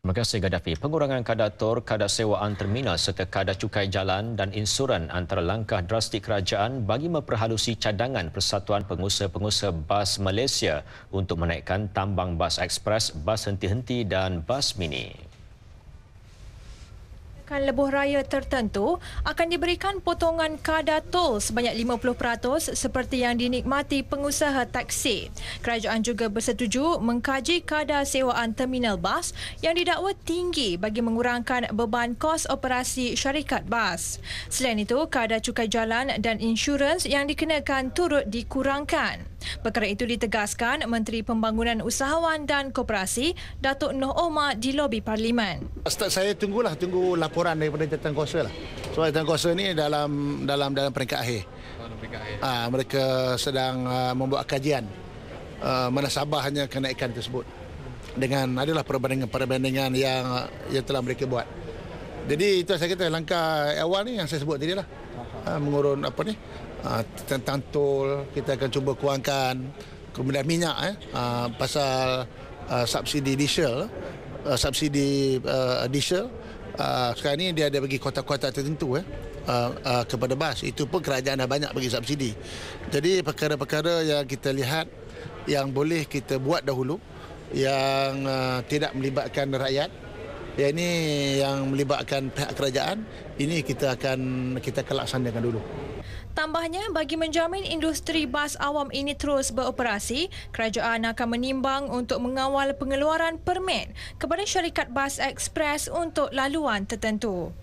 Terima kasih Gaddafi. Pengurangan kadar tor, kadar sewaan terminal serta kadar cukai jalan dan insuran antara langkah drastik kerajaan bagi memperhalusi cadangan Persatuan Pengusaha-Pengusaha Bas Malaysia untuk menaikkan tambang bas ekspres, bas henti-henti dan bas mini makan lebuh raya tertentu akan diberikan potongan kadar tol sebanyak 50% seperti yang dinikmati pengusaha taksi. Kerajaan juga bersetuju mengkaji kadar sewaan terminal bas yang didakwa tinggi bagi mengurangkan beban kos operasi syarikat bas. Selain itu, kadar cukai jalan dan insurans yang dikenakan turut dikurangkan. Perkara itu ditegaskan Menteri Pembangunan Usahawan dan Koperasi Datuk Noh Omar di lobi parlimen. Saya tunggulah tunggu laporan daripada jabatan kuasa lah. Sebab jabatan kuasa ni dalam dalam dalam peringkat akhir. Oh, ah, mereka sedang ah, membuat kajian mana ah, menasabahnya kenaikan tersebut dengan adalah perbandingan-perbandingan yang yang telah mereka buat. Jadi itu saya kata langkah awal ni yang saya sebut tadi lah. Ah, mengurun apa ni tentang ah, tol kita akan cuba kurangkan kemudian minyak eh ah, pasal subsidi diesel subsidi diesel sekarang ini dia ada bagi kota-kota tertentu eh kepada bas itu pun kerajaan dah banyak bagi subsidi jadi perkara-perkara yang kita lihat yang boleh kita buat dahulu yang tidak melibatkan rakyat Ya ini yang melibatkan pihak kerajaan, ini kita akan kita laksanakan dulu. Tambahnya, bagi menjamin industri bas awam ini terus beroperasi, kerajaan akan menimbang untuk mengawal pengeluaran permit kepada syarikat bas ekspres untuk laluan tertentu.